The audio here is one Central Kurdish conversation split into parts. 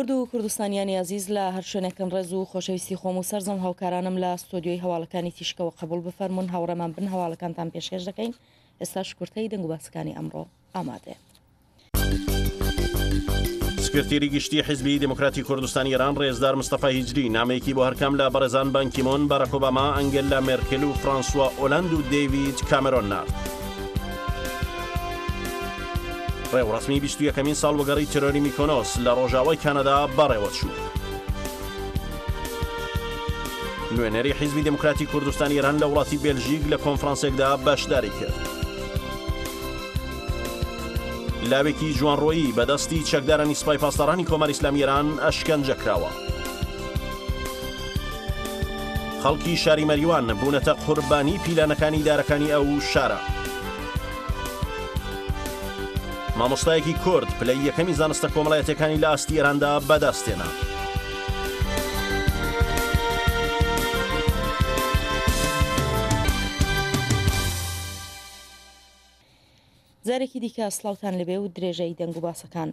کورد و کوردستانیانی عزیز لە هەر شوێنەکەن ڕێز و خۆشەویستی خۆم و سەرزم هاوکارانم لە سۆدیۆی هەواڵەکانی تیشکەوە قبول بفەرمونون هاوڕێمان بن هەواڵەکانتان پێشێش دەکەین ئێستا شکورتەی دەنگ و باسەکانی ئەمڕۆ ئامادە. سکرتێری گشتی حزبی دموکراتی کوردستانی ئێران ڕێزدار مستەفا هیجری نامێکی بۆ هەرکەم لە بەرەزان بانکیمۆن بەرەکۆباما ئەنگل لە مێرکل و فرانسوا ئۆلند و دەیوید کامرۆن نار. ڕێوڕسمی 21ەکەمین ساڵ وەگەڕی ترۆری میکۆنۆس لە ڕۆژاوای کەنەدا بەڕێوە چوو. نوێنەری حیزبی دموکراتی کوردستان ئێران لە وڵاتی بلژیک لە کۆنفرانسێکدا بەشداری کرد. لاوێکی جوانڕۆیی بەدەستی چەکدارانی سپای پاسدارانی کۆماری ئسلامیێران ئەشکەنجەکراوە. خەڵکی شاری مەریوان بوونەتە قوربانی پیلانەکانی دارەکانی ئەو شارە. مامۆستایەکی کورد پلەی یەکەمی زانستە کۆمەڵایەتەکانی لە ئاستی ئێراندا بەدەستێنا. جارێکی دیکە سلااوان لەبێ و درێژەی دەنگ و باسەکان.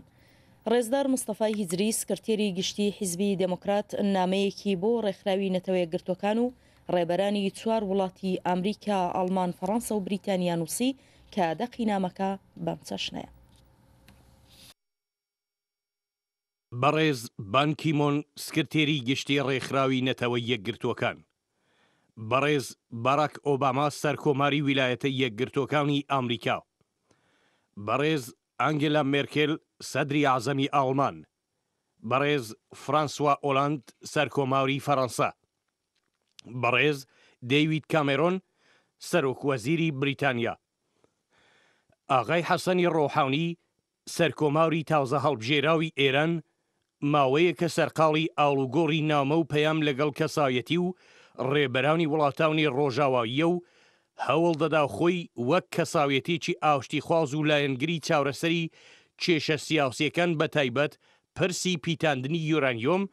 ڕێزدار مستەفای هیزری سکرتێری گشتی حیزبی دموکرات نامەیەکی بۆ ڕێکخراوی نەتەوەیە گرتوەکان و ڕێبەرانی چوار وڵاتی ئەمریکا ئەلمان فەڕەنسا و بریتانیا نووسی کە دەقی نامەکە بەم چەشنەیە بەڕێز بانکیمۆن سکرتێری گشتی ڕێکخراوی نەتەوە یەکگرتوەکان. بەڕێز بەراک ئۆباما سەرکۆماری ویلایەتە یەکگرتوەکانی ئامریکا. بەڕێز ئەنگلا مێرکل سەدری عزەمی ئاڵمان. بەڕێز فرانسوا ئۆلاند سەرکۆماری فەەنسا. بەڕێز دەیوید کامێرۆن سەرۆکوەزیری بریتانیا. ئاغای حەسەنی ڕۆحاونی سەرکۆماری تازە هەڵبژێراوی ئێران ماوەیە کە سەرقاڵی ئاڵوگۆڕی نامە و پەیام لەگەڵ کەسایەتی و ڕێبەرانی وڵاتانی ڕۆژاواییە و هەوڵ دەدا خۆی وەک کەساوێتێکی ئاشتی خواز و لایەنگری چاورەسەری کێشە سیاسیەکان بە تایبەت پرسی پیتاندنی یورانیۆم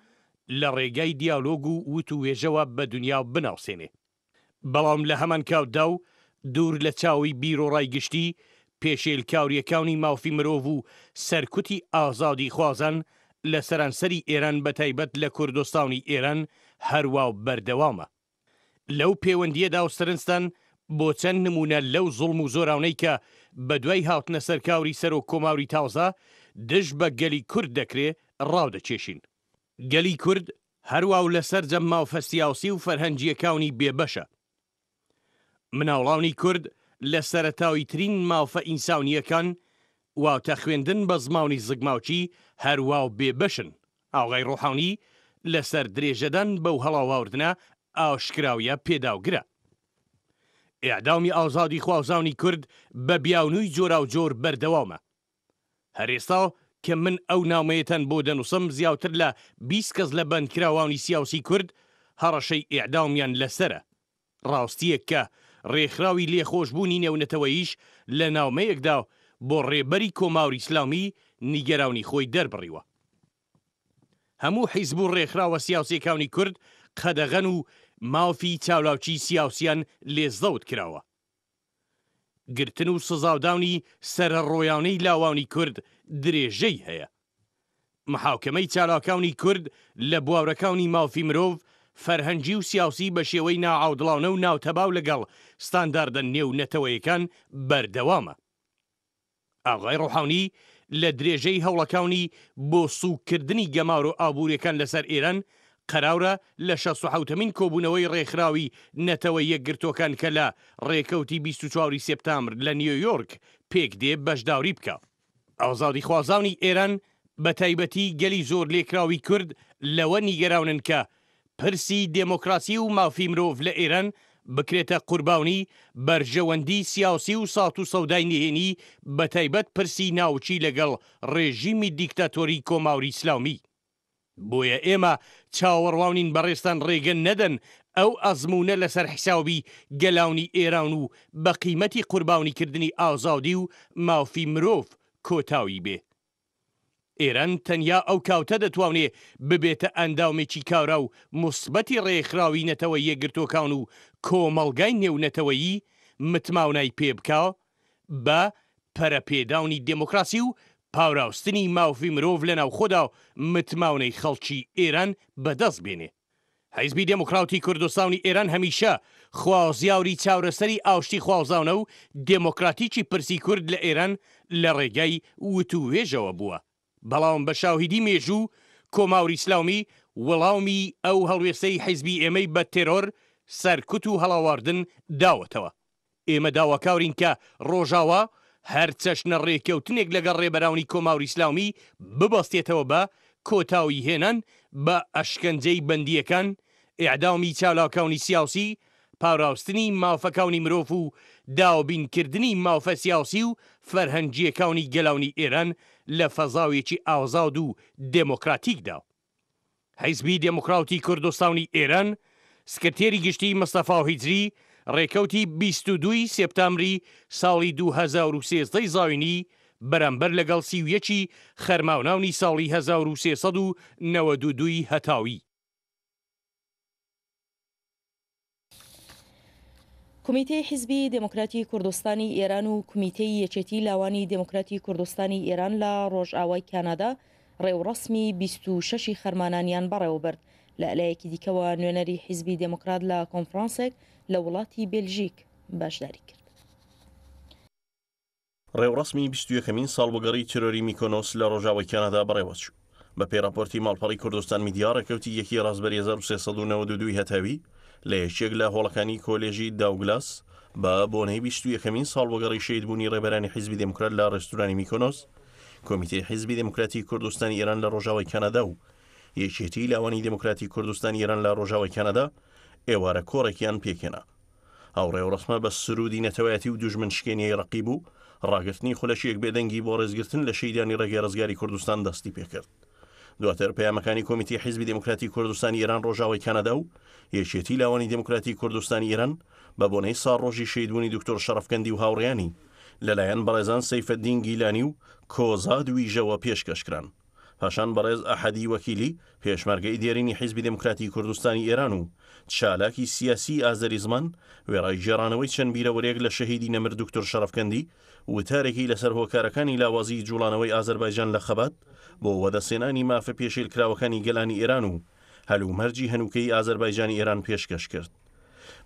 لە ڕێگای دیالۆگ و وت و وێژەوە بە دنیا بناوسێنێ. بەڵام لە هەمان کاودا و دوور لە چاوی بیرۆڕای گشتی پێشێل کاوریەکانی مافی مرۆڤ و سەرکوتی ئازادی خوازان، لە سەرانسەری ئێران بە تایبەت لە کوردستانی ئێران هەروە بەردەوامە لەو پەیوەندیەدا و سرنجستان بۆ چەند نمونە لەو زڵم و زۆراونەی کە بە دوای هاوتنە سەرکاوری سەر و کۆماوری تازە دش بە گەلی کورد دەکرێ ڕاودەچێشین گەلی کورد هەروە لەسەر جەمما و فەستیاوسی و فەرهەنجیەکانی بێبەشە مناوڵاونی کورد لە سەرتاوی ترین مافە ئینساونیەکان واوتە خوێندن بە زمانی زگماوچی هەروە و بێبشن ئاغای ڕۆحانی لەسەر درێژەدەن بەو هەڵاواوردنە ئاشکراویە پێداوگرە. ئێعدامی ئازادی خوازانی کورد بە بیاونووی جۆرا و جۆر بەردەوامە. هەرێستا کە من ئەو نامەیەتەن بۆ دەنووسم زیاوتر لە 20 کەس لە بەندکراوانی سیاوسی کورد هەڕەشەی ئێعدامیان لەسرە. ڕاستیەک کە ڕێکخراوی لێخۆشببوونی نێونەتەوەیش لە ناومەیەکدا بۆ ڕێبەری کۆماوری ئسلامی نیگەراونی خۆی دەربڕیوە هەموو حیزب و ڕێکخراوە سیاوسێکاونی کورد قەدەغەن و مافی چاولاوچی سیاوسیان لێزدەوت کراوە گرتن و سزاوداونی سرە ڕۆیانەی لاوانی کورد درێژەی هەیە محاوکەمەی چالاکاونی کورد لە بواورەکانی مافی مرۆڤ فەرهەنگی و سیاسی بە شێوەی ناعودڵاونە و ناوتەباو لەگەڵ ستانداردە نێو نەتەوەیەکان بەردەوامە ئاغای ڕوحاونی لە درێژەی هەوڵەکانی بۆ سوکردنی گەمار و ئابوورەکان لەسەر ئێران قەراورە لە 16مین کۆبوونەوەی ڕێکخراوی نەتەوە یەکگرتوەکان کە لە ڕێکەوتی 24 سپتامبر لە نیویۆرک پێک دێ بەشداوری بکە. ئازادی خوازانی ئێران بە تایبەتی گەلی زۆر لێکراوی کورد لەوە نیگەراونن کە پرسی دموکراسی و مافی مرۆڤ لە ئێران بکرێتە قورباونی بەرژەوەندی سیاسی و سات و سەودای نهێنی بە تایبەت پرسی ناوچی لەگەڵ ڕێژیمی دیکتاتۆری کۆماوری ئسلامی. بۆیە ئێمە چاوەڕواونین بەڕێستان ڕێگەن نەدەن ئەو ئەزمونە لەسەر حساوی گەلاونی ئێران و بە قیمەتی قورباونیکردنی ئازاودی و مافی مرۆڤ کۆتاوی بێ. ئێران تەنیا ئەو کاوتە دەتوانێ ببێتە ئەندامێکی کارا و مسبەتی ڕێکخراوی نەتەوە یەگرتوەکان و کۆمەلگای نێونەتەوەیی متماونای پێ بکە بە پەرەپێداونی دموکراسی و پاراستنی ماوفی مرۆڤ لەناو خۆدا و متماونەی خەڵکی ئێران بەدەست بێنێ. حیزبی دموکراتی کوردستانی ئێران هەمیشە خوازیاوری چاورەسەری ئاشتی خوازانە و دموکراتیکی پرسی کورد لە ئێران لە ڕێگای وتوێژەوە بووە. بەڵام بە شاهیدی مێژوو کۆماوری ئسلامی وەڵامی ئەو هەڵوێستەی حیزبی ئێمەی بە تێرۆر سەرکوت و هەڵاواردن داوەتەوە ئێمە داواکاورین کە ڕۆژاوا هەر چەشنە ڕێککەوتنێک لەگەڵ ڕێبەراونی کۆماوری ئسلامی ببەستێتەوە بە کۆتاوی هێنان بە ئەشکەنجەی بەندیەکان ئعدامی چالاکەونی سیاسی پاراستنی مافەکانی مرۆڤ و داوبینکردنی مافە سیاسی و فەرهەنجیەکانی گەلاونی ئێران لە فەزاوێکی ئازاد و دموکراتیکدا. حیزبی دموکراتی کوردستانی ئێران، سکرتێری گشتی مستەفا و هیجری ڕێکەوتی 22 سپتامبری ساڵی 2023 زاوینی بەرەمبەر لەگەڵ سیویەکی خەرماوناونی ساڵی 1392 هەتاوی. کمیتەی حیزبی دموکراتی کوردستانی ئێران و کمیتەی یەچێتی لاوانی دموکراتی کوردستانی ئێران لە ڕۆژئاوای کانادا ڕێوڕسمی 26 خەرمانانیان بەڕێوەبرد لە ئەلایەکی دیکەوە نوێنەری حیزبی دموکرات لە کۆنفرانسێک لە وڵاتی بلژیک باشداری کرد. ڕێوڕسمی 21 ساڵ بەگەڕی ترۆری میکۆنۆس لە ڕۆژاوی کانادا بەڕێوەچوو بە پێراپۆرتی ماڵپەڕی کوردستان میدیارە کەوتی یەکی ڕازبەر 1392 هەتاوی لە یەکێک لە هۆڵەکانی کۆلێژی داوگلاس بە بۆنەی بیست و یەکەمین ساڵ وەگەڕی شید بوونی ڕێبەرانی حیزبی دموکرات لە ڕێستورانی میکۆنۆس کمیتی حیزبی دموکراتی کوردستانی ئێران لە ڕۆژاوی کەنەدا و یەکێتی لاوانی دموکراتی کوردستان ئێران لە ڕۆژاوی کەنەدا ئێوارە کۆڕێکیان پێکێنا ئەو ڕێوڕسمە بە سرودی نەتەوایەتی و دوژمن شکێنی ڕقی بوو ڕاگرتنی خولەشیەک بێدەنگی بۆ ڕێزگرتن لە شەیدانی ڕێگەی ڕزگاری کوردستان دەستی پێکرد دواتر پەیامەکانی کمیتی حیزبی دموکراتی کوردستانی ئێران ڕۆژاوی کەنەدا و یەکێتی لاوانی دموکراتی کوردستانی ئێران بە بۆنەی ساڕ ڕۆژی شیدبوونی دکتۆر شەرفکەندی و هاوڕیانی لەلایەن بەڕێزان سەیفەدین گیلانی و کۆزاد ویژەوە پێشکەشکران. پاشان بەڕێز ئەحەدی وەکیلی پێشمەرگەی دێرینی حیزبی دموکراتی کوردستانی ئێران و چالاکی سیاسی ئازەری زمان وێڕای ژێرانەوەی چەند بیرەوەرێک لە شەهیدی نەمر دکتۆر شەرفکەندی وتارێکی لەسەر هۆکارەکانی لاوازی جوڵانەوەی ئازربایجان لە خەبات بۆ وەدەسێنانی مافە پێشیلکراوەکانی گەلانی ئێران و هەلومەرجی هەنووکەی ئازربایجانی ئێران پێشکەش کرد.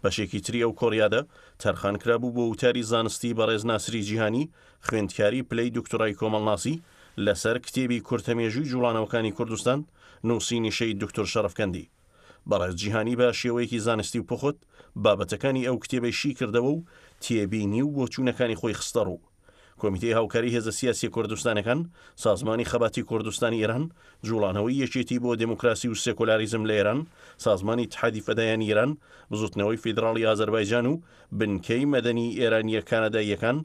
بەشێکی تریە و کۆریادە تەرخانکرابوو بۆ وتاری زانستی بە ڕێزناسری جیهانی خوێندکاری پلەی دکتۆرای کۆمەڵناسی لەسەر کتێبی کورتەمێژووی جوڵانەوەکانی کوردستان نووسینی شەی دکتۆر شەرفکەندی. بەڕێز جیهانی بە شێوەیەکی زانستی و پخۆت بابەتەکانی ئەو کتێبەیشی کردەوە و تێبینی و بۆ چوونەکانی خۆی خستە ڕوو کۆمیتەی هاوکاری هێزە سیاسی کوردستانەکان سازمانی خەباتی کوردستانی ئێران جوڵانەوەی یەکێتی بۆ دموکراسی و سێکولاریزم لە ئێران سازمانی تحادی فەدایان ئیران بزوتنەوەی فیدراڵی ئازربایجان و بنکەی مەدەنی ئێرانیە کانەدایەکان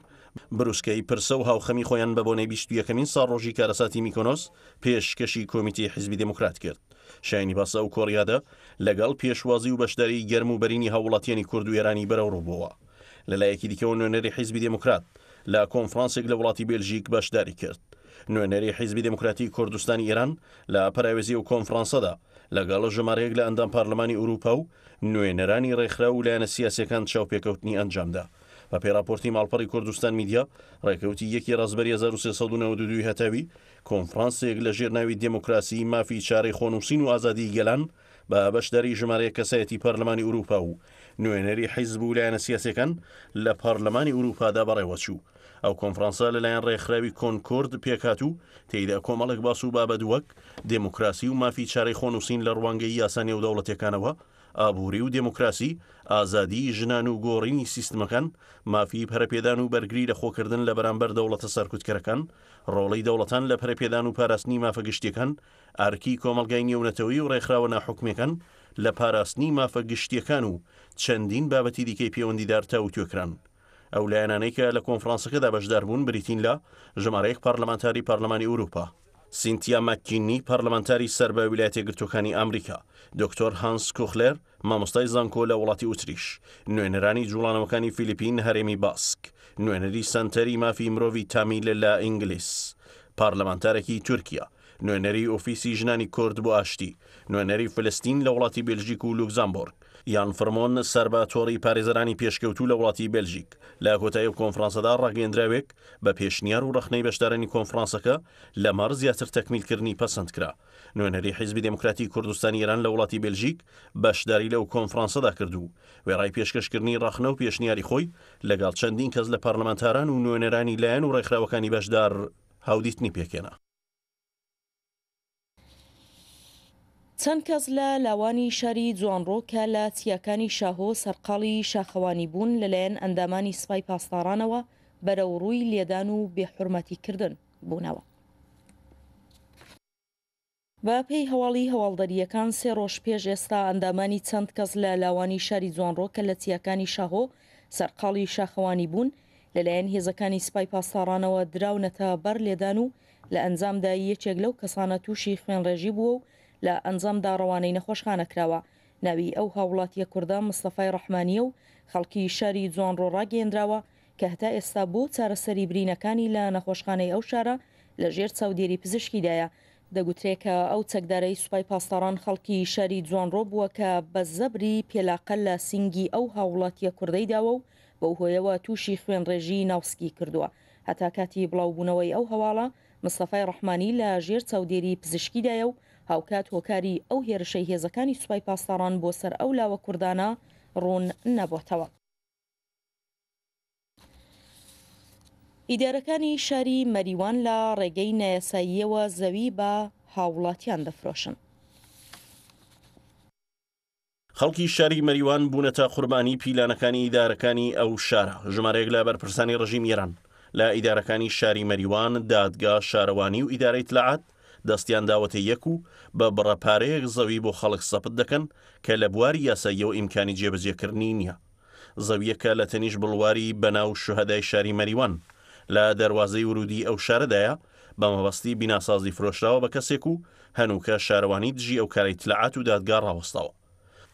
بروسکەی پرسە و هاوخەمی خۆیان بە بۆنەی 21 یەکەمین ساڕۆژی کارەساتی میکۆنۆس پێشکەشی کۆمیتی حزبی دموکرات کرد. شایانی باسە و کۆریادا لەگەڵ پێشوازی و بەشداری گەرم و بەرینی هەوڵاتیانی کورد و ێرانی بەرە ڕووبووە لەلایەکی دیکەەوە نوێنەری حیزبی دموکرات لە کۆنفرانسێک لە وڵاتی بێلژیک بەشداری کرد نوێنەری حیزبی دموکراتی کوردستانی ئێران لە پراوێزی و کۆنفرانسەدا لەگەڵە ژمارەیەک لە ئەندام پارلمانی ئوروپا و نوێنەرانی ڕێکخرا و لایەنە سیاسەکان چاوپێکەوتنی ئەنجامدا بە پێراپۆرتی ماڵپەڕی کوردستان میدیا ڕێکەوتی یەکی ڕزبەر 1992 هەتەوی کۆنفرانسێک لە ژێرناوی دموکراسی مافی چارەی خۆنووسین و ئازادی گەلان بە بەشداری ژمارەیە کەسایەتی پەرلەمانی ئوروپا و نوێنەری حیزب و لایەنە سیاسەکان لە پەرلەمانی ئوروپادا بەڕێوەچوو ئەو کۆنفرانسا لەلایەن ڕێکخراوی کۆنکۆرد پێکات و تێیدا کۆمەڵک باس و بابەت وەک دموکراسی و مافی چارەی خۆنووسین لە ڕوانگەی یاسانی و دەوڵەتەکانەوە ئابووری و دموکراسی ئازادی ژنان و گۆڕینی سیستمەکان مافی پەرەپێدان و بەرگری لە خۆکردن لە بەرامبەر دەوڵەتە سەرکوتکەرەکان ڕۆڵی دەوڵەتان لە پەرەپێدان و پاراستنی مافەگشتیەکان ئارکی کۆمەلگای نێونەتەوەی و ڕێکخراوە ناحکمەکان لە پاراستنی مافەگشتیەکان و چەندین بابەتی دیکەی پەیوەندیدار تا وتوێکران. ئەو لایەنانەی کە لە کۆنفرانسەکەدا بەشداربوون بریتین لە ژمارەیەک پارلەمانتاری پارلمانی ئوروپا. سینتیا مەکینی پەرلەمەنتاری سەر بە ویلایەتە گرتوەکانی ئەمریکا دکتۆر هانس کوخلێر مامۆستای زانکۆ لە وڵاتی ئوتریش نوێنەرانی جوڵانەوەکانی فیلیپین هەرێمی باسک نوێنەری سنتەری مافی مرۆڤی تامیلە لە ئینگلیس پارلەمانتارێکی تورکیا نوێنەری ئۆفیسی ژنانی کورد بۆ ئاشتی نوێنەری فلستین لە وڵاتی بلژیک و لوکزامبورگ یان فرمۆن سەرباتۆری پارێزەرانی پێشکەوتو لە وڵاتی بلژیک لە کۆتایی و کۆنفرانسەدا ڕاگەندراوێک بە پێشنیار و ڕخنەی بەشدارانی کۆنفرانسەکە لە مەڕ زیاتر تەکمیلکردنی پەسەند کرا نوێنەری حیزبی دموکراتی کوردستانی ئێران لە وڵاتی بلژیک بەشداری لەو کۆنفرانسەدا کردو وێڕای پێشکەشکردنی ڕخنە و پێشنیاری خۆی لەگەڵ چەندین کەس لە پارلمانتاران و نوێنەرانی لایەن و ڕێکخراوەکانی بەشدار هاودیتنی پێکێنە چەند کەس لە لاوانی شاری جوانڕۆکە لە چیەکانی شاهۆ سەرقاڵی شاخەوانی بوون لەلایەن ئەندامانی سوپای پاسدارانەوە بەرەو ڕووی لێدان و بێحرمەتیکردن بوونەوە. بە پێی هەواڵی هەواڵدەریەکان سێ ڕۆژ پێش ئێستا ئەندامانی چەند کەس لە لاوانی شاری جوانڕۆکە لە چیەکانی شاهۆ سەرقاڵی شاخەوانی بوون لەلایەن هێزەکانی سوپای پاسدارانەوە دراونەتە بەر لێدان و لە ئەنجامدا یەکێک لەو کەسانە تووشی خوێنڕێژی بووە و لە ئەنجامدا ڕەوانەی نەخۆشخانە کراوە ناوی ئەو هاوڵاتیە کووردا مستەفای ڕەحمانیە و خەڵکی شاری جوان ڕۆڕاگەێنراوە کە هەتا ئێستا بۆ چارەسەری برینەکانی لە نەخۆشخانەی ئەو شارە لە ژێر چاودێری پزیشکیدایە دەگوترێت کە ئەو چەکدارەی سوپای پاسداران خەڵکی شاری جوانڕۆ بووە کە بە زەبری پێلاقە لە سنگی ئەو هاوڵاتیە کوردەی داوە و بەو هۆیەوە تووشی خوێنڕێژی ناوسکی کردووە هەتا کاتی بڵاوبوونەوەی ئەو هەواڵە مستەفای ڕحمانی لە ژێر چاودێری پزیشکیدایە و هاوکات هۆکاری ئەو هێرشەی هێزەکانی سوپای پاسداران بۆ سەر ئەو لاوە کوردانە ڕوون نەبووتەوە. ئیدارەکانی شاری مەریوان لە ڕێگەی نایەساییەوە زەوی بە هاوڵاتیان دەفرۆشن. خەڵکی شاری مەریوان بوونەتە قوربانی پیلانەکانی ئیدارەکانی ئەو شارە ژمارەیەک لە بەرپرسانی ڕژیم ئێران لە ئیدارەکانی شاری مەریوان دادگا شارەوانی و ئیدارەی تلعات دەستیان داوەتە یەک و بە بڕەپارەیەک زەوی بۆ خەڵک سەپت دەکەن کە لە بواری یاساییەوە ئیمکانی جێبەجێکردنی نییە. زەویەکە لە تەنیش بڵواری بەناو شوهدای شاری مەریوان لە دەواازەی ورودی ئەو شارەدایە بە مەبەستی بیناسازی فرۆشراوە بە کەسێک و هەنووکە شارەوانی دژی ئەو کاری تلعات و دادگار ڕاوەستەوە.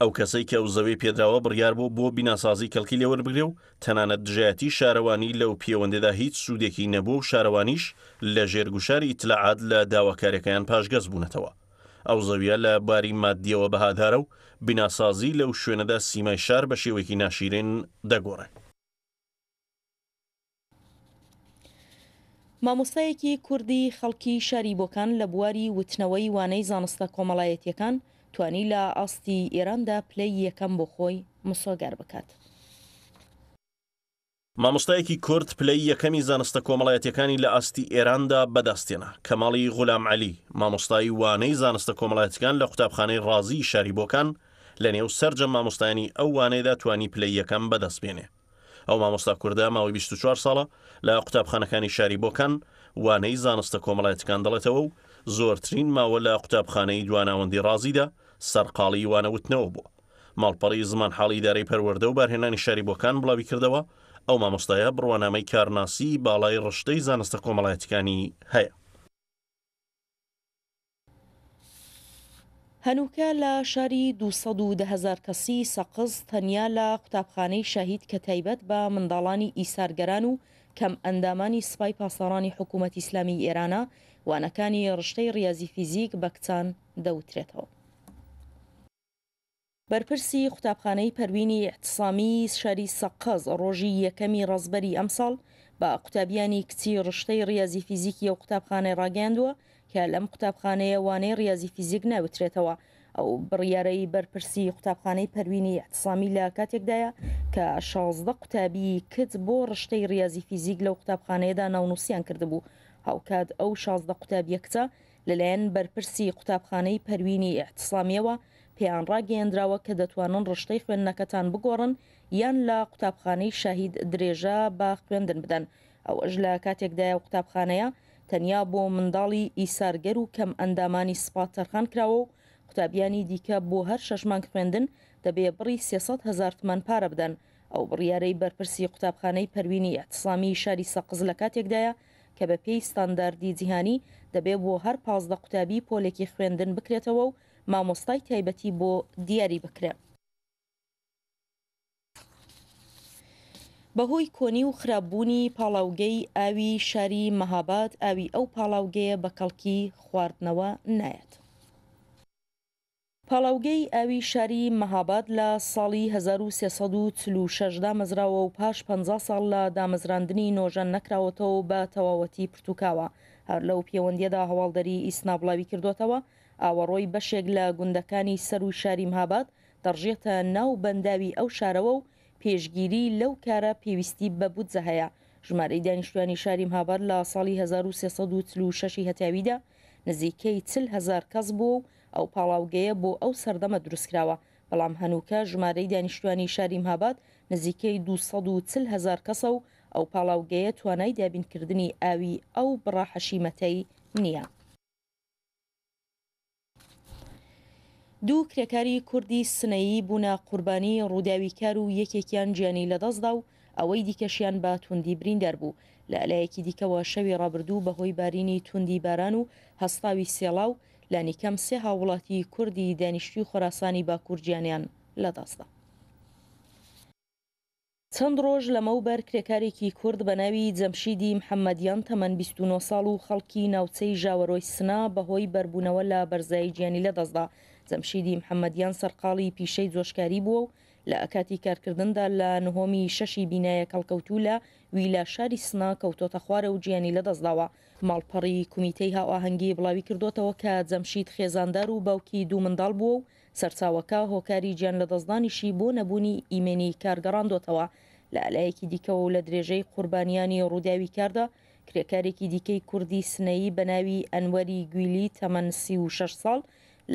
ئەو کەسەی کە ئەو زەوەی پێدراوە بڕیار بوو بۆ بیناسازی کەلکی لێوەربگرێ و تەنانەت دژایەتی شارەوانی لەو پەیوەندێدا هیچ سوودێکی نەبوو و شارەوانیش لە ژێرگوشاری ئیتلاعات لە داواکارەکەیان پاشگەز بوونەتەوە. ئەو زەویە لە باری مادیەوە بەهادارە و بیناسازی لەو شوێنەدا سیمای شار بە شێوەیەکی ناشیرین دەگۆڕێت. مامۆستایەکی کوردی خەڵکی شاریبۆکان لە بواری وتنەوەی وانەی زانستە کۆمەڵایەتیەکان، توانی لە ئاستی ئێراندا پلەی یەکەم بۆ خۆی مسۆگەر بکات. مامۆستایەکی کورد پلەی یەکەمی زانستە کۆمەڵایەتەکانی لە ئاستی ئێراندا بەدەستێنە کەماڵی غولام علی مامۆستایی وانەی زانستە کۆمەڵایەتەکان لە قوتابخانەی ڕازی شاریبۆکان لە نێو سرجە مامۆستانی ئەو وانەیەدا توانی پلەی یەکەم بەدەستبێنێ ئەو مامۆستا کووردە ماوەی 24 ساڵە لە قوتابخانەکانی شاریبۆکان وانەی زانستە کۆمەڵایەتەکان دەڵێتەوە و زۆرترین ماوە لە قوتابخانەی دواناوەندی ڕازیدا سەرقاڵی وانەوتنەوە بوو ماڵپەڕی زمان حاڵی دارەی پەروەەردە و بارهێنانی شاریبەکان بڵاوی کردەوە ئەو مامۆستایە بڕوانامەی کارناسی باڵای ڕشتەی زانستە کۆمەڵایەتەکانی هەیە هەنووکە لە شاری 200هزار کەسی سەقز تەنیا لە قوتابخانەی شاهید کە تایبەت بە منداڵانی ئیسارگەران و کەم ئەندامانی سوپای پاسەڕانی حکوومەت ئیسلامی ئێرانە وانەکانی ڕشتەی ریاضی فیزیک بە کچان دەوترێتەوە. بەرپرسی قوتابخانەی پەروینی احتسامی شاری سەقەز ڕۆژی یەکەمی ڕزبەری ئەمساڵ بە قوتابیانی کچی ڕشتەی ریاضی فیزیکی و قوتابخانەی ڕاگەاندووە کە لەم قوتابخانەیە وانەی ریاضی فیزیک ناوترێتەوە ئەو بڕیارەی بەرپرسی قوتابخانەی پەروینی احتسامی لە کاتێکدایە کە شازدە قوتابی کت بۆ ڕشتەی ریاضی فیزیک لەو قوتابخانەیەدا ناونووسیان کردبوو هاوکات ئەو شازدە قوتاب یەکچە لەلایەن بەرپرسی قوتابخانەی پەروینی احتسامیەوە پێیان ڕاگەیەندراوە کە دەتوانن ڕشتەی خوێندنەکەتان بگۆڕن یان لە قوتابخانەی شاهید درێژە با خوێندن بدەن ئەوەش لە کاتێکدای و قوتابخانەیە تەنیا بۆ منداڵی ئیسارگەر و کەم ئەندامانی سپات تەرخان کراوە و قوتابیانی دیکە بۆ هەر شەشمان خوێندن دەبێ بڕی 300 هزار تمەن پارە بدەن ئەو بڕیارەی بەرپرسی قوتابخانەی پەروینی ئەتسامی شاری سەقز لە کاتێکدایە کە بە پێی ستانداردی جیهانی دەبێ بۆ هەر پازدە قوتابی پۆلێکی خوێندن بکرێتەوە و مامۆستای تایبەتی بۆ دیاری بکرێ. بەهۆی کۆنی و خراپبوونی پاڵاوگەی ئاوی شاری مەهاباد ئاوی ئەو پاڵاوگەیە بە کەڵکی خواردنەوە نایەت. پاڵاوگەی ئاوی شاری مەهاباد لە ساڵی 1336دا مەزراوە و پاش 15 ساڵ لە دامەزراندنی نۆژەن نەکراوەتەوە بە تەواوەتی پرتوکاوە هەر لەو پەیوەندیەدا هەواڵدەری ئیسنابڵاوی کردوتەوە ئاوەڕۆی بەشێک لە گوندەکانی سەر و شاری مهاباد دەڕژێتە ناو بەنداوی ئەو شارەوە و پێشگیری لەو کارە پێویستی بە بودزە هەیە ژمارەی دانیشتوانی شاری مهاباد لە ساڵی 1936 هەتیاویدا نزیکەی چل هزار کەس بوو و ئەو پاڵاوگەیە بۆ ئەو سەردەمە دروستکراوە بەڵام هەنووکە ژمارەی دانیشتوانی شاری مهاباد نزیکەی 240 هزار کەسە و ئەو پاڵاوگەیە توانای دابینکردنی ئاوی ئەو بڕاحەشیمەتەی نییە. دوو کرێکاری کوردی سنەیی بوونە قوربانی ڕووداویکار و یەکێکیان گیانی لەدەستدا و ئەوەی دیکەشیان با توندی بریندار بوو لە ئەلایەکی دیکەەوە شەوی ڕابردوو بەهۆی بارینی توندی باران و هەستاوی سێڵاو لانیکەم سێ هاوڵاتی کوردی دانیشتی و خۆراسانی باکوورجیانیان لەدەستدا. چەند ڕۆژ لەمەوبەر کرێکارێکی کورد بە ناوی جەمشیدی محەممەدیان تەمەەن 29 ساڵ و خەڵکی ناوچەی ژاوەڕۆی سنا بەهۆی بەربوونەوە لە بەرزایی گیانی لەدەستدا جەمشیدی محەممەدیان سەرقاڵی پیشەی زۆشکاری بووە و لە ئەکاتی کارکردندا لە نهۆمی شەشی بینایە کەڵکەوتو لە ویلا شاری سنا کەوتۆتە خوارە و گیانی لە دەستداوە ماڵپەڕی کومیتەی هاواهنگگی بڵاوی کردوتەوە کە جەمشید خێزاندار و باوکی دوو منداڵ بووە و سەرچاوەکە هۆکاری گیان لە دەستدانیشی بۆ نەبوونی ئیمێنی کارگەڕاندۆتەوە لە ئەلایەکی دیکەەوە لە درێژەی قوربانیانی ڕووداوی کاردا کرێکارێکی دیکەی کوردی سنەی بەناوی ئەنوەری گویلی تەمەەن سی و 6 ساڵ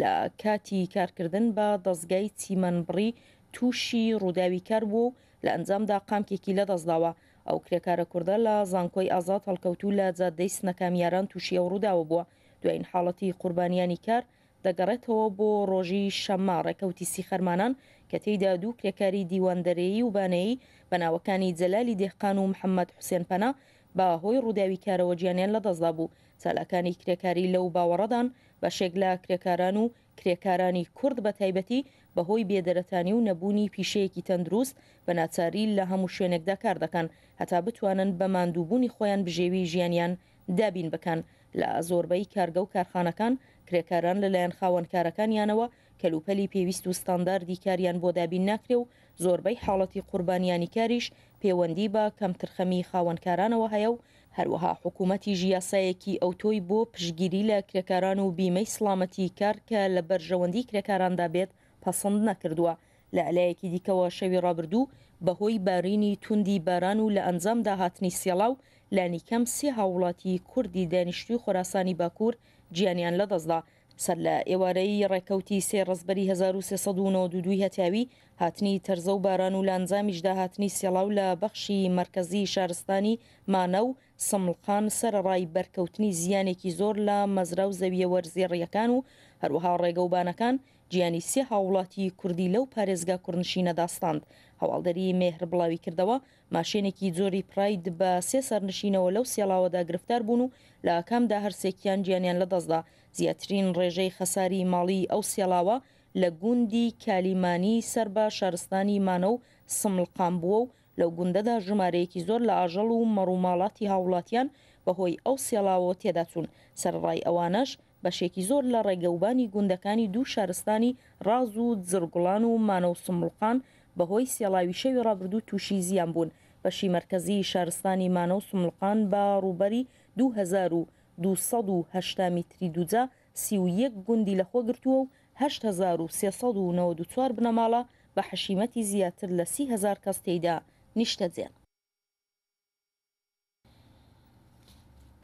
لە کاتی کارکردن بە دەستگای چیمەنبڕی تووشی ڕووداوی کار بوو لە ئەنجامدا قامکێکی لە دەستداوە ئەو کرێکارە کووردە لە زانکۆی ئازاد هەڵکەوتو لە جادەی سنەکامیاران تووشی ئەو ڕووداوە بووە دوایین حاڵەتی قوربانیانی کار دەگەڕێتەوە بۆ ڕۆژی شەما ڕێکەوتی سیخەرمانان کە تێیدا دوو کرێکاری دیوەندەرەیە و بانەیە بەناوەکانی جەلالی دێقان و محەممەد حوسێن پەنا بە هۆی ڕووداوی کارەوە گیانیان لەدەستدا بوو چالاکانی کرێکاری لەو باوەڕەدان بەشێک لە کرێکاران و کرێکارانی کورد بە تایبەتی بەهۆی بێدەرەتانی و نەبوونی پیشەیەکی تەندروست بە ناچاری لە هەموو شوێنێکدا کار دەکەن هەتا بتوانن بە مادووبوونی خۆیان بژێوی ژیانیان دابین بکەن لە زۆربەی کارگە و کارخانەکان کرێکاران لەلایەن خاوەنکارەکانیانەوە کەلوپەلی پێویست و ستانداردی کاریان بۆ دابین ناکرێ و زۆربەی حاڵەتی قوربانیانی کاریش پەیوەندی بە کەم ترخەمی خاوەنکارانەوە هەیە و هەروەها حکوومەتی ژیاسایەکی ئەوتۆی بۆ پشگیری لە کرێکاران و بیمەی سلامەتی کار کە لە بەرژەوەندی کرێکاراندا بێت پەسەند نەکردووە لە ئەلایەکی دیکەوە شەوی ڕابردوو بەهۆی بارینی توندی باران و لە ئەنجام داهاتنی سێڵاو لانیکەم سێ هاوڵاتی کوردی دانیشتوی خۆراسانی باکوور گیانیان لەدەستدا سەر لە ئێوارەی ڕێکەوتی سێ ڕزبەری 1992 هەتیاوی هاتنی تەرزە و باران و لانجامیشدا هاتنی سێڵاو لە بەخشی مرکزی شارستانی مانە و سملقان سەرڕای بەرکەوتنی زیانێکی زۆر لە مەزرا و زەویە وەرزێڕیەکان و هەروەها ڕێگەوبانەکان گیانی سێ هاوڵاتی کوردی لەو پارێزگا کوردنشینە داستاند هەواڵدەری مێهر بڵاوی کردەوە ماشێنێکی زۆری پراید بە سێ سەرنشینەوە لەو سێڵاوەدا گرفتار بوون و لە ئەکامدا هەرسێکیان گیانیان لەدەستدا زیاترین ڕێژەی خەساری ماڵی ئەو سێڵاوە لە گوندی کالیمانی سەر بە شارستانی مانە و سملقام بووە و لەو گوندەدا ژمارەیەکی زۆر لە ئاژەڵ و مەڕووماڵاتی هاوڵاتیان بەهۆی ئەو سێڵاوە تێداچون سەرڕای ئەوانەش بەشێکی زۆر لە ڕێگەوبانی گوندەکانی دوو شارستانی ڕاز و جرگوڵان و مانە و سمڵقان بەهۆی سێڵاوی شەوی ڕابردوو تووشی زیان بوون بەشی مرکزی شارستانی مانە و سمڵقان با ڕووبەری 2200 میتری دوجا سی1 گوندی لەخۆ گرتووە و 1394 بنەماڵە بە حەشیمەتی زیاتر لە 300 کەس تێدا. نیشتە جێن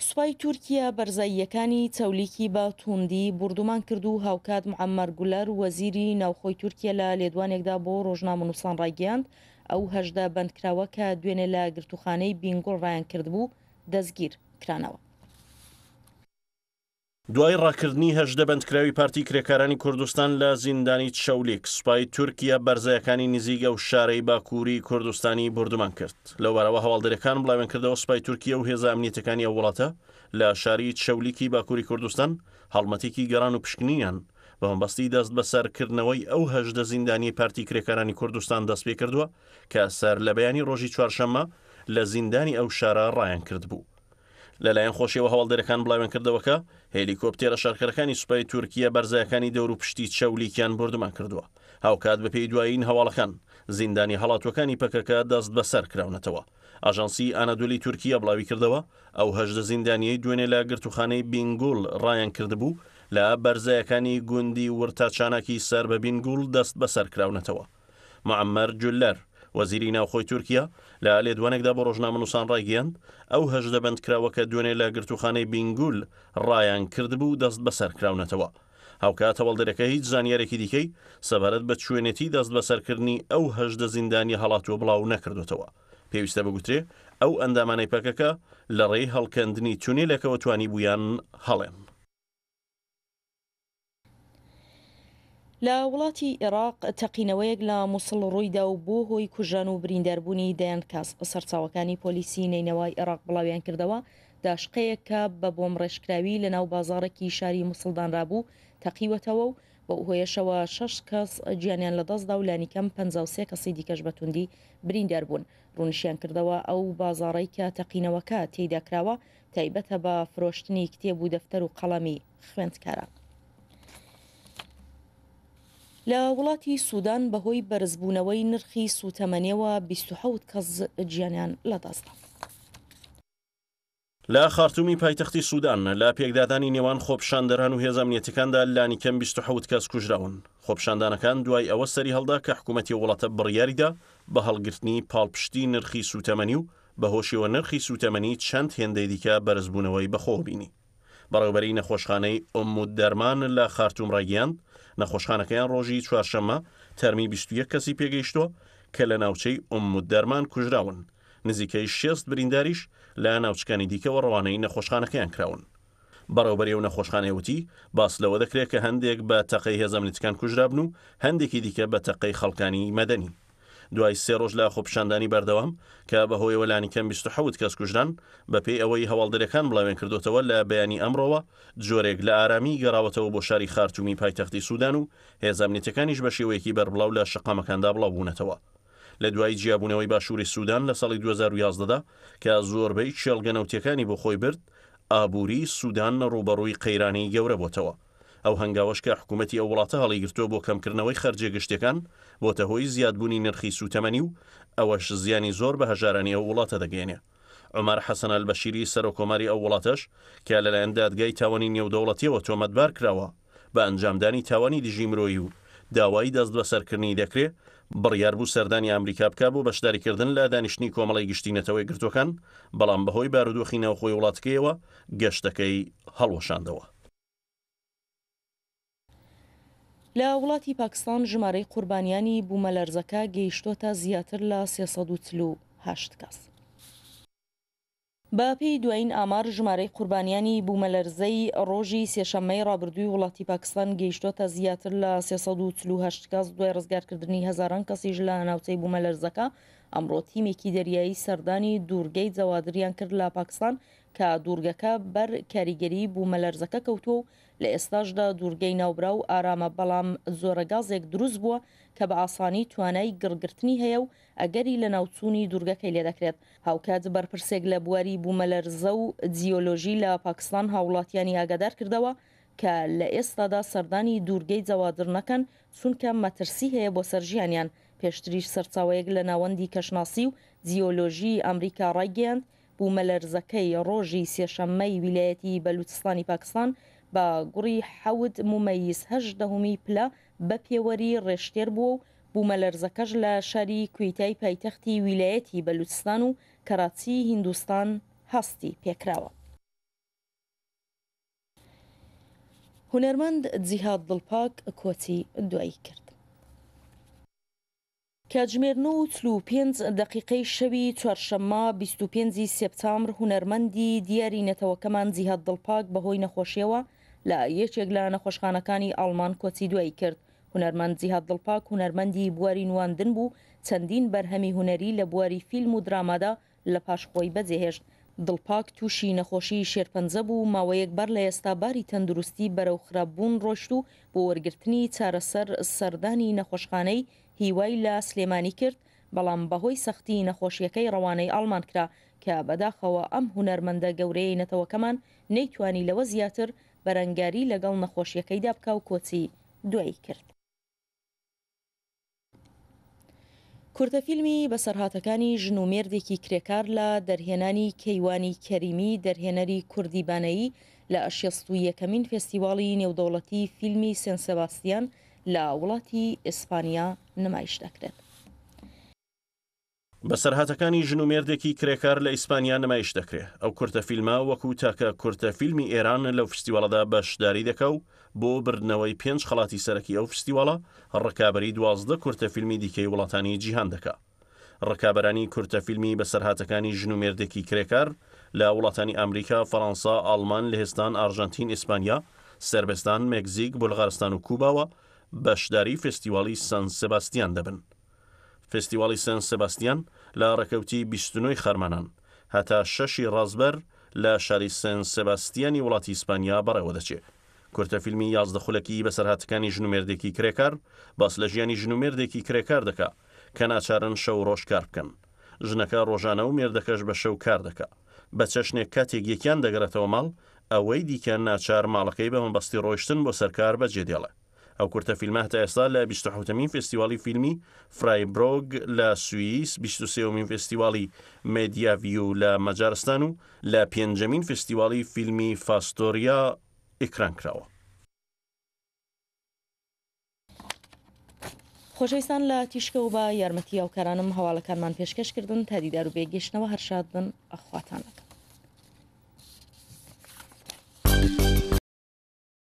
سوپای تورکیا بەرزاییەکانی چەولیکی بە توندی بردومان کرد و هاوکات محەممەر گولەر وەزیری ناوخۆی تورکیا لە لێدوانێکدا بۆ ڕۆژنامە نووسان ڕاگەاند ئەو هەژدا بەندکراوە کە دوێنێ لە گرتوخانەی بینگۆڕ ڕایان کرد بوو دەستگیر کرانەوە دوای ڕاکردنی هەشدە بەندکراوی پارتی کرێکارانی کوردستان لە زیندانی چەولێک سوپای تورکیا بەرزایەکانی نزیگە و شارەی باکووری کوردستانی بردومان کرد لەوبارەوە هەواڵدرەکان بڵاوێنکردەوە سوپای تورکیا و هێزامنیتەکانی ئەو وڵاتە لە شاری چەولیکی باکووری کوردستان هەڵمەتێکی گەران و پشکنیان بە هەمبەستی دەست بە سەرکردنەوەی ئەو هەشدە زیندانی پارتی کرێکارانی کوردستان دەست پێ کردووە کە سەر لە بەیانی ڕۆژی چوارشەممە لە زیندانی ئەو شارە ڕایان کرد بوو. لەلایەن خۆشیەوە هەواڵدەرەکان بڵاوێن کردەوەکە هێلیکۆپتێرە شارکەرەکانی سوپای تورکیا بەرزایەکانی دەور و پشتی چەولیکیان بردمان کردووە هاوکات بە پێی دوایین هەواڵەکان زیندانی هەڵاتوەکانی پەکەکە دەست بەسەر کراونەتەوە ئاژانسی ئانەدولی تورکیا بڵاوی کردەوە ئەو هەشدە زیندانیەی دوێنێ لە گرتوخانەی بینگول ڕایان کردبوو لە بەرزایەکانی گوندی ورتا چاناکی سەر بە بینگول دەست بەسەر کراونەتەوە معمەر جولەر وەزیری ناوخۆی تورکیا لە لێدوانێکدا بۆ ڕۆژنامە نووسان ڕایگەیاند ئەو هەش دەبند کراوەکە دوێنێ لە گرتوخانەی بینگول ڕایان کردبوو دەست بەسەر کراونەتەوە. هاوکات هەوڵدرەکە هیچ زانیارێکی دیکەی سەبارەت بە شوێنێتی دەست بەسەرکردنی ئەو هەشدە زیندانی هەڵاتوە بڵاو نەکردوێتەوە. پێویستە بگوترێ ئەو ئەندامانەی پەکەکە لە ڕێی هەڵکەندنی چونێلەکەەوە توانی بوویان هەڵێن. لە وڵاتی عێراق تەقینەوەیەک لە مووسڵ ڕوویدا و بۆ هۆی کوژان و بریندەربوونی دەیان کاس سەرچاوەکانی پۆلیسی نینەوەی عێراق بڵاویان کردەوە داشقەیەک کە بە بۆم ڕێشکراوی لە ناو بازارێکی شاری مسلدان رابوو تەقیوەتەوە و بە هۆیەشەوە شش کەس گیانیان لە دەستدا و لانیکەم 53 کەسی دیکەش بەتوندی بریندار بوون ڕونشیان کردەوە ئەو بازارڕی کە تەقینەوەکە تێداکراوە تایبەتە بە فرۆشتنی کتێب و دەفتەر و قەڵەمی خوێندکارە. لە وڵاتی سوودان بەهۆی بەرزبوونەوەی نرخی سوتەمەنیەوە 26 کەس گیانیان لە دەستە. لا خارتومی پایتەختی سوودان لە پێکدادانی نێوان خۆپشاندەران و هێزانەتەکاندا لانیکەم 26 کەس کوژراون خۆپشاندانەکان دوای ئەوە سەری هەڵدا کە حکوومەتی وڵاتە بڕیاریدا بە هەڵگرتنی پاڵپشتی نرخی سوتەمەنی و بەهۆشیەوە نرخی سوتەمەنی چەند هێندەی دیکە بەرزبوونەوەی بەخۆبینی بەڕێوبەری نەخۆشخانەی ئۆمود دەرمان لە خارتوم ڕاگەاند نەخۆشخانەکەیان ڕۆژی چوارشەمە تەرمی 21 کەسی پێگەیشتوە کە لە ناوچەی ئۆمود دەرمان کوژراون نزیکەی شێست برینداریش لە ناوچەکانی دیکەەوە ڕوانەی نەخۆشخانەکەیان کراون. بەڕێوبەری و نەخۆشخانەوتی باس لەوە دەکرێت کە هەندێک بە تەقەی هێزەمنیتکان کوژرابن و هەندێکی دیکە بە تەقەی خەڵکانی مەدەنی. دوای سێ ڕۆژ لا خۆپشاندانی بەردەوام کە بەهۆی وەلانی کەم 1970 کەس کوژران بە پێی ئەوەی هەواڵدرەکان بڵاوێن کردوتەوە لە بەیانی ئەمڕەوە جۆرێک لە ئارامی گەڕاوەتەوە بۆ شاری خارتومی پایتەختی سوودان و هێزانیتەکانیش بە شێوەیەکی بەربڵاو لە شقامەکاندا بڵاو بوونەتەوە. لە دوای جیاببوونەوەی باشووری سوودان لە ساڵی 2011دا کە زۆربەی چێڵگەنەوتەکانی بۆ خۆی برد ئابووری سوودان ڕوبەڕووی قەیرانی گەورە بۆتەوە. ئەو هەنگاوشکە حکوومەتتی ئەو وڵاتە هەڵیگرتۆ بۆ کەمکردنەوەی خەرجێ گشتەکان بۆتە هۆی زیادبوونی نرخی سوتەمەنی و ئەوەش زیانی زۆر بە هەژارانی ئەو وڵاتە دەگەێنێ. عمار حەسەن بەشیری سەر و کۆماری ئەو وڵاتەش کە لەلایەن دادگای تاوانی نێودەوڵەتیەوە تۆمەتبار کراوە بە ئەنجامدانی تاوانی دژیمرۆی و داوای دەست بە سەرکردنی دەکرێت بڕیاربوو سەردانی ئەمریکا بک بۆ بەشداریکردن لە دانیشتنی کۆمەڵی گشتینەتەوەی گرتوەکان بەڵام بەهۆی بارودۆخی ناوخۆی وڵاتکەیەوە گەشتەکەی هەڵوەشاندەوە. لە وڵاتی پاکستان ژمارەی قوربانیانی بوومەلەرزەکە گەیشتۆتە زیاتر لە 340 کەس. بە پێی دوین ئامار ژمارەی قوربانیانی بوومەلەرزەی ڕۆژی سێشەمەی ڕابردووی وڵاتی پاکستان گەیشتۆتە زیاتر لە 340 کەس دوای ڕزگارکردنی هزاران کەسیش لە ناوچەی بوومەلەرزەکە ئەمڕۆ تیمێکی دەریایی سەردانی دوورگەی جەوادریان کرد لە پاکستان کە دوورگەکە بەر کاریگەری بوومەلەرزەکە کەوتۆ و لە ئێستاشدا دوورگەی ناوبرا و ئارامە بەڵام زۆرەگازێک دروست بووە کە بە ئاسانی توانای گڕگرتنی هەیە و ئەگەری لە ناوچووی دوورگەکەی لێ دەکرێت هاوکات بەرپرسێک لە بواری بوومەلەرزە و جیۆلۆژی لە پاکستان هاوڵاتیانی ئاگادار کردەوە کە لە ئێستادا سەردانی دوورگەی جەوادرنەکەن چونکە مەترسی هەیە بۆ سەرژیانیان پێشتریش سەرچاوەیەک لە ناوەندی کەشناسی و جیۆلۆژی ئەمریکا ڕایگەاند بوومەلەرزەکەی ڕۆژی سێشەممەی ویلایەتی بەلوچستانی پاکستان بە گوڕی حەوت مومەیز هەش دەهمی پلا بە پێوەری ڕێشتێر بووە و بوومەلەرزەکەش لە شاری کویتای پایتەختی ویلایەتی بەلوچستان و کەراچی هیندستان هەستی پێکراوە. هونەرمەند جیهاد دڵپاک کۆچی دوایی کرد. کاتژمێر 95 دقیقەی شەوی چوارشەممە 25 سپتامبر هوەرمەندی دیاری نەتەوەکەمان زیهات دڵپاک بەهۆی نەخۆشیەوە لە یەکێک لە نەخۆشخانەکانی ئالمان کۆچی دوایی کرد هوەرمەند زیهات دڵپاک هوەرمەندی بواری نواندن بوو چەندین بەرهەمی هوەری لە بواری فیلم و درامادا لە پاشخۆی بەجێهێشت دڵپاک تووشی نەخۆشی شێرپەنجە بوو ماوەیەک بەر لە ئێستا باری تەندروستی بەرەو خراپبوون ڕۆشت و بۆ وەرگرتنی چارەسەر سەردانی نەخۆشخانەی هیوای لە سلێمانی کرد بەڵام بەهۆی سەختی نەخۆشیەکەی ڕەوانەی ئالمان کرا کە بەداخەوە ئەم هوەرمەندە گەورەی نەتەوەکەمان نەیتوانی لەوە زیاتر بەرەنگاری لەگەڵ نەخۆشیەکەی دابکە و کۆچی دوایی کرد. کورتەفیلمی بەسەرهاتەکانی ژن و مێردێکی کرێکار لە دەرهێنانی کەیوانی کەریمی دەرهێنەری کوردیبانەی لە ئەشێست و یەکەمین فستیواڵی نێودەوڵەتی فیلمی سنسەباستیان لە وڵاتی ئیسپانیا نمایش دەکرێت. بەسەرهاتەکانی ژن و مێردێکی کرێکار لە ئیسپانیا نمایش دەکرێت ئەو کورتە فیلما وەکو تاکە کورتە فیلمی ئێران لەو فستیواڵەدا بەشداری دەکەو بۆ بردنەوەی پێنج خڵاتی سەرەکی ئەو فستیواڵە ڕکابی دوازدە کورتە فیلمی دیکەی وڵاتانی جیهان دکا ڕکابرانی کورتە فیلمی بەسەرهاتەکانی ژن و مێردێکی کرێکار لە وڵاتانی ئەمریکا فەەنسا ئالمان لهێستان ئارژانتین ئیسپانیا سربستان مەگزیک بولغارستان و کوباوە بەشداری فستیوالی سان سباستیان دەبن. فستیوالی سن سباستیان لە ڕێکەوتی بیستنەوەی خەرمانان هەتا شەشی ڕازبەر لە شاری سن سباستیانی وڵاتی ئیسپانیا بەڕێوە دەچێت. کورتە فیلمی یازدە خولەکی بەسەرهاتەکانی ژنومێردێکی کرێکار باس لە ژیانی ژنومێردێکی کرێکار دکا کە ناچارن شەو ڕۆژ کار بکەن. ژنەکە ڕۆژانە و مێردەکەش بە شەو کار دکا. بە چەشنێک کاتێک یەکیان دەگرێتەوە ماڵ ئەوەی دیکە ناچار ماڵەکەی بە مەبەستی ڕۆیشتن بۆ سەرکار بە جێدێڵە. ئەو کورتە فیلمە تا ئێستا لە 1970مین فستیوالی فیلمی فرایبرۆگ لە سوئیس 23مین فستیوالی مدیاڤیو لە مەجارستان و لە پێنجەمین فستیوالی فیلمی فاستۆریا ئیکران کراوە. خۆشەویستان لە تیشکە و بە یارمەتی ئەوکارانم هەواڵەکانمان پێشکەشکردن تادیدار و بێگەشتنەوە هەرشاد بن ئەخواتانەکە.